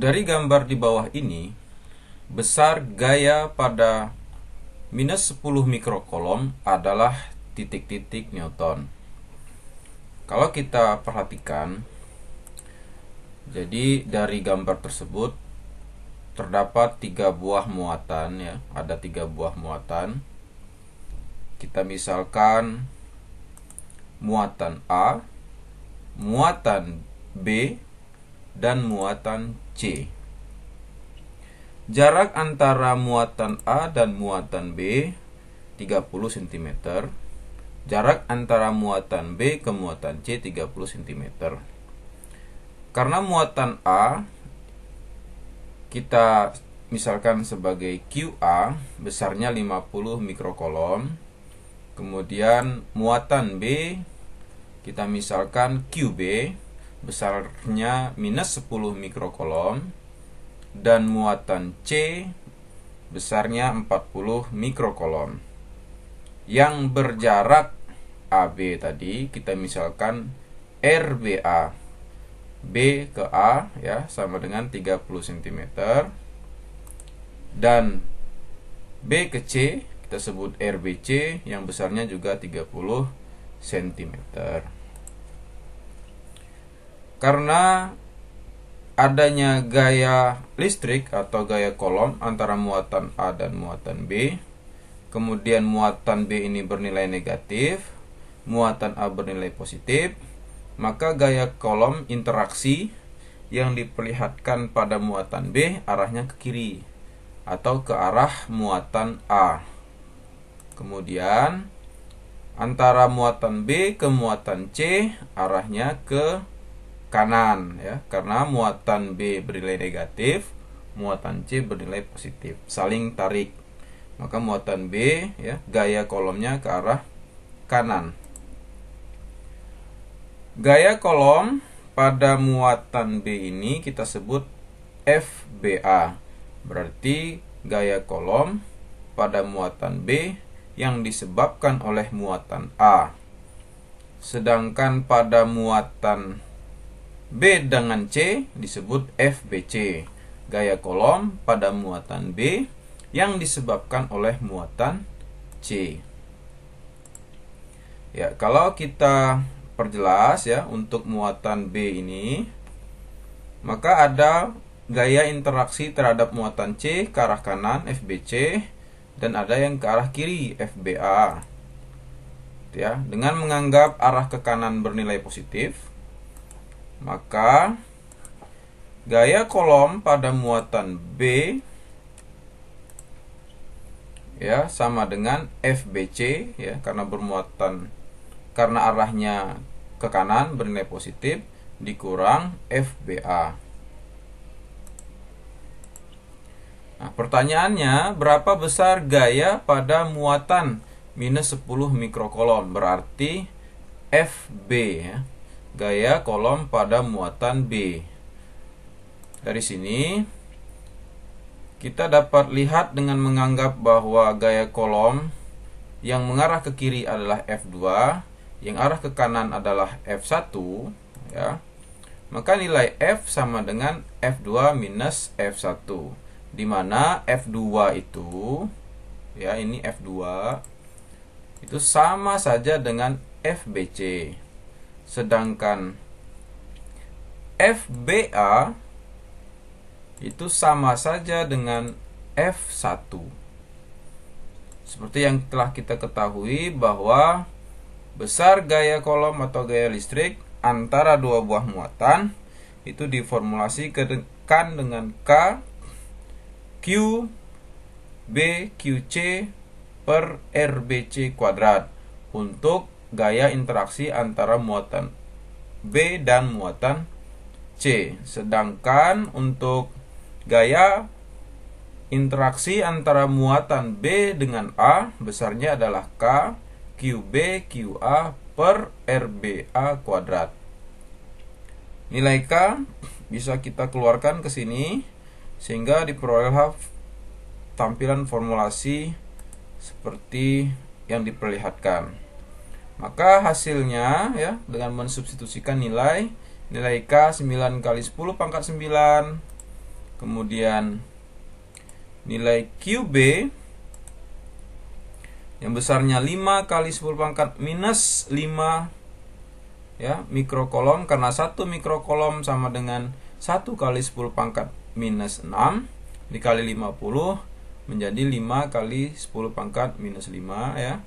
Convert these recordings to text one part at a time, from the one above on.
Dari gambar di bawah ini, besar gaya pada minus 10 mikrokolom adalah titik-titik Newton. Kalau kita perhatikan, jadi dari gambar tersebut terdapat tiga buah muatan ya, ada tiga buah muatan. Kita misalkan muatan A, muatan B, dan muatan C. Jarak antara muatan A dan muatan B 30 cm. Jarak antara muatan B ke muatan C 30 cm. Karena muatan A kita misalkan sebagai QA besarnya 50 mikrokolom. Kemudian muatan B kita misalkan QB besarnya minus 10 mikrokolom dan muatan C besarnya 40 mikrokolom yang berjarak AB tadi kita misalkan RBA B ke A ya sama dengan 30 cm dan B ke C kita sebut RBC yang besarnya juga 30 cm. Karena adanya gaya listrik atau gaya kolom antara muatan A dan muatan B. Kemudian muatan B ini bernilai negatif, muatan A bernilai positif, maka gaya kolom interaksi yang diperlihatkan pada muatan B arahnya ke kiri atau ke arah muatan A. Kemudian antara muatan B ke muatan C arahnya ke kanan ya karena muatan B bernilai negatif muatan C bernilai positif saling tarik maka muatan B ya gaya kolomnya ke arah kanan gaya kolom pada muatan B ini kita sebut FBA berarti gaya kolom pada muatan B yang disebabkan oleh muatan A sedangkan pada muatan B dengan C disebut FBC, gaya kolom pada muatan B yang disebabkan oleh muatan C. Ya, kalau kita perjelas ya untuk muatan B ini, maka ada gaya interaksi terhadap muatan C ke arah kanan FBC dan ada yang ke arah kiri FBA. Ya, dengan menganggap arah ke kanan bernilai positif, maka gaya kolom pada muatan B ya sama dengan FBC ya karena bermuatan karena arahnya ke kanan bernilai positif dikurang FBA. Nah, pertanyaannya, berapa besar gaya pada muatan minus 10 mikrokolom? Berarti FB ya gaya kolom pada muatan B. Dari sini kita dapat lihat dengan menganggap bahwa gaya kolom yang mengarah ke kiri adalah F2, yang arah ke kanan adalah F1 ya. Maka nilai F sama dengan F2 minus F1 di mana F2 itu ya ini F2 itu sama saja dengan FBC. Sedangkan FBA itu sama saja dengan F1. Seperti yang telah kita ketahui bahwa besar gaya kolom atau gaya listrik antara dua buah muatan itu diformulasi diformulasikan dengan K, Q, B, Q c per RBC kuadrat untuk gaya interaksi antara muatan B dan muatan C. Sedangkan untuk gaya interaksi antara muatan B dengan A besarnya adalah K QB QA per RBA kuadrat. Nilai K bisa kita keluarkan ke sini sehingga diperoleh tampilan formulasi seperti yang diperlihatkan. Maka hasilnya ya dengan mensubstitusikan nilai nilai K 9 kali 10 pangkat 9 kemudian nilai QB yang besarnya 5 kali 10 pangkat minus 5 ya mikrokolom karena satu mikrokolom sama dengan 1 kali 10 pangkat minus 6 dikali 50 menjadi 5 kali 10 pangkat minus 5 ya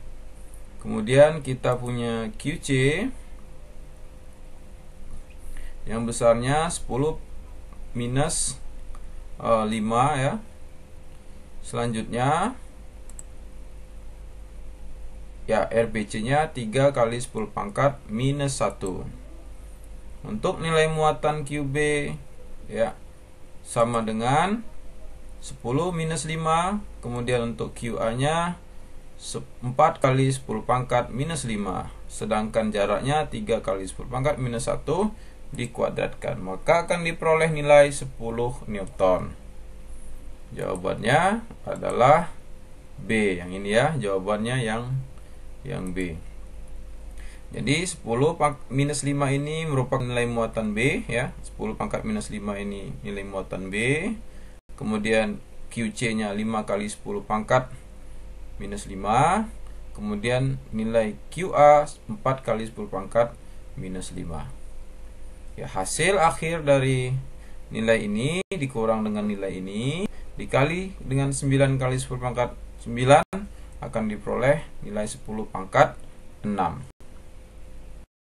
Kemudian kita punya QC yang besarnya 10 minus e, eh, 5 ya. Selanjutnya ya RBC-nya 3 kali 10 pangkat minus 1. Untuk nilai muatan QB ya sama dengan 10 minus 5 kemudian untuk QA nya 4 kali 10 pangkat minus 5 sedangkan jaraknya 3 kali 10 pangkat minus 1 dikuadratkan maka akan diperoleh nilai 10 Newton jawabannya adalah B yang ini ya jawabannya yang yang B jadi 10 minus 5 ini merupakan nilai muatan B ya. 10 pangkat minus 5 ini nilai muatan B. Kemudian QC-nya 5 kali 10 pangkat minus 5 kemudian nilai QA 4 kali 10 pangkat minus 5 ya hasil akhir dari nilai ini dikurang dengan nilai ini dikali dengan 9 kali 10 pangkat 9 akan diperoleh nilai 10 pangkat 6